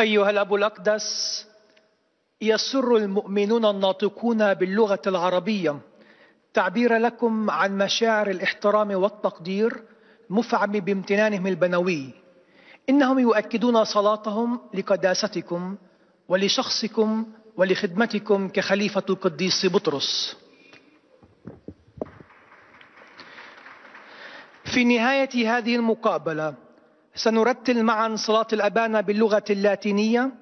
أيها الأب الأقدس يسر المؤمنون الناطقون باللغة العربية تعبير لكم عن مشاعر الاحترام والتقدير مفعم بامتنانهم البنوي إنهم يؤكدون صلاتهم لقداستكم ولشخصكم ولخدمتكم كخليفة القديس بطرس في نهاية هذه المقابلة سنرتل معا صلاة الأبانة باللغة اللاتينية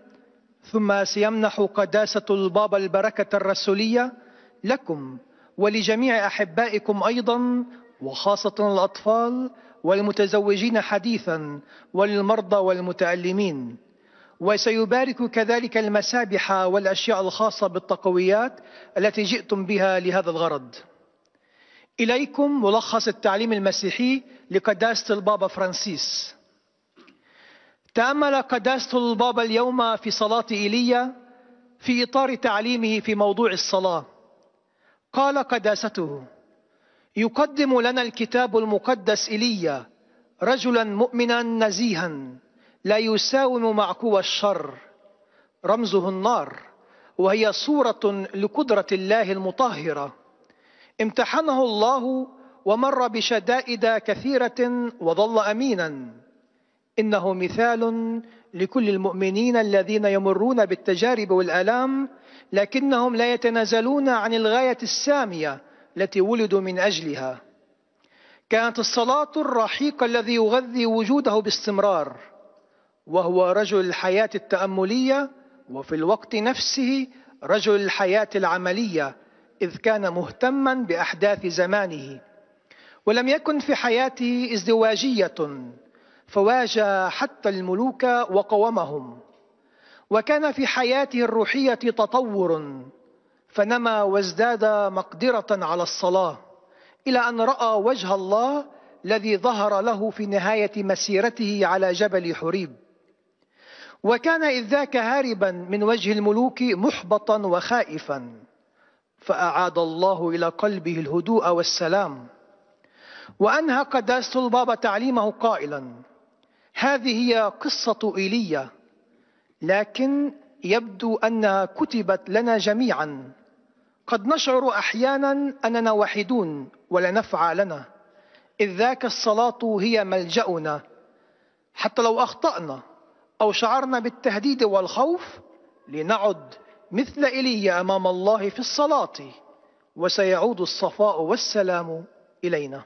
ثم سيمنح قداسة البابا البركة الرسولية لكم ولجميع أحبائكم أيضا وخاصة الأطفال والمتزوجين حديثا والمرضى والمتألمين وسيبارك كذلك المسابح والأشياء الخاصة بالتقويات التي جئتم بها لهذا الغرض إليكم ملخص التعليم المسيحي لقداسة البابا فرانسيس تأمل قداسة البابا اليوم في صلاة إيليا في إطار تعليمه في موضوع الصلاة قال قداسته يقدم لنا الكتاب المقدس إيليا رجلا مؤمنا نزيها لا يساوم معكو الشر رمزه النار وهي صورة لقدرة الله المطهرة امتحنه الله ومر بشدائد كثيرة وظل أمينا إنه مثال لكل المؤمنين الذين يمرون بالتجارب والآلام لكنهم لا يتنازلون عن الغاية السامية التي ولدوا من أجلها كانت الصلاة الرحيق الذي يغذي وجوده باستمرار وهو رجل الحياة التأملية وفي الوقت نفسه رجل الحياة العملية إذ كان مهتما بأحداث زمانه ولم يكن في حياته ازدواجية فواجه حتى الملوك وقومهم وكان في حياته الروحية تطور فنما وازداد مقدرة على الصلاة إلى أن رأى وجه الله الذي ظهر له في نهاية مسيرته على جبل حريب وكان إذ ذاك هاربا من وجه الملوك محبطا وخائفا فأعاد الله إلى قلبه الهدوء والسلام وأنهى قداسه البابا تعليمه قائلا هذه هي قصة إيليا لكن يبدو أنها كتبت لنا جميعا قد نشعر أحيانا أننا وحيدون ولا نفع لنا إذ ذاك الصلاة هي ملجأنا حتى لو أخطأنا أو شعرنا بالتهديد والخوف لنعد مثل إيليا أمام الله في الصلاة وسيعود الصفاء والسلام إلينا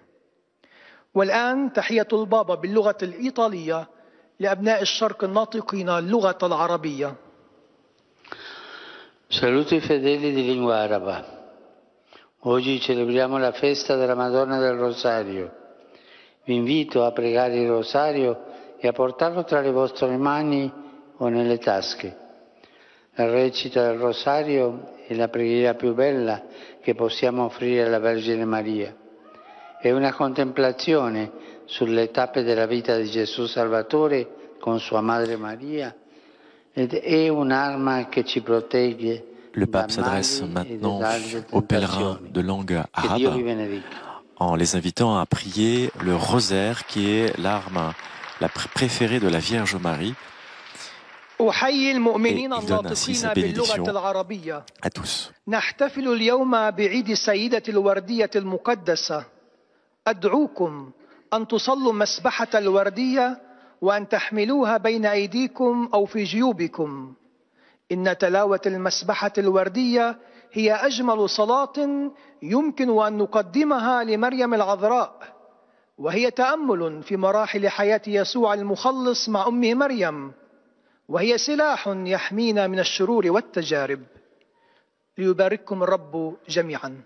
والآن تحية البابا باللغة الإيطالية لأبناء الشرق الناطقين اللغة العربية Saluto i fedeli di lingua araba. Oggi celebriamo la festa della Madonna del Rosario. Vi invito a pregare il rosario e a portarlo tra le vostre mani o nelle tasche. La recita del rosario è la preghiera più bella che possiamo offrire alla Vergine Maria. une una contemplazione sulle de la vie de jésus Salvatore con sua madre Maria ed è arme qui ci protège. Le pape s'adresse e maintenant aux pèlerins de langue arabe en les invitant à prier le rosaire qui est l'arme la préférée de la Vierge Marie. أحيي المؤمنين الناطقين باللغة العربية. نحتفل اليوم de la Vierge Marie. أدعوكم أن تصلوا مسبحة الوردية وأن تحملوها بين أيديكم أو في جيوبكم إن تلاوة المسبحة الوردية هي أجمل صلاة يمكن أن نقدمها لمريم العذراء وهي تأمل في مراحل حياة يسوع المخلص مع أمه مريم وهي سلاح يحمينا من الشرور والتجارب ليبارككم الرب جميعاً